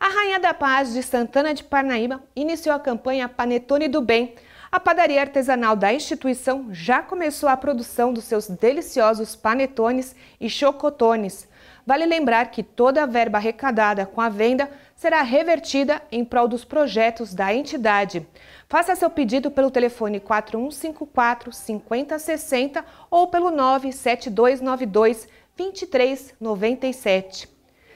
A Rainha da Paz de Santana de Parnaíba iniciou a campanha Panetone do Bem. A padaria artesanal da instituição já começou a produção dos seus deliciosos panetones e chocotones. Vale lembrar que toda a verba arrecadada com a venda será revertida em prol dos projetos da entidade. Faça seu pedido pelo telefone 4154 5060 ou pelo 97292 2397.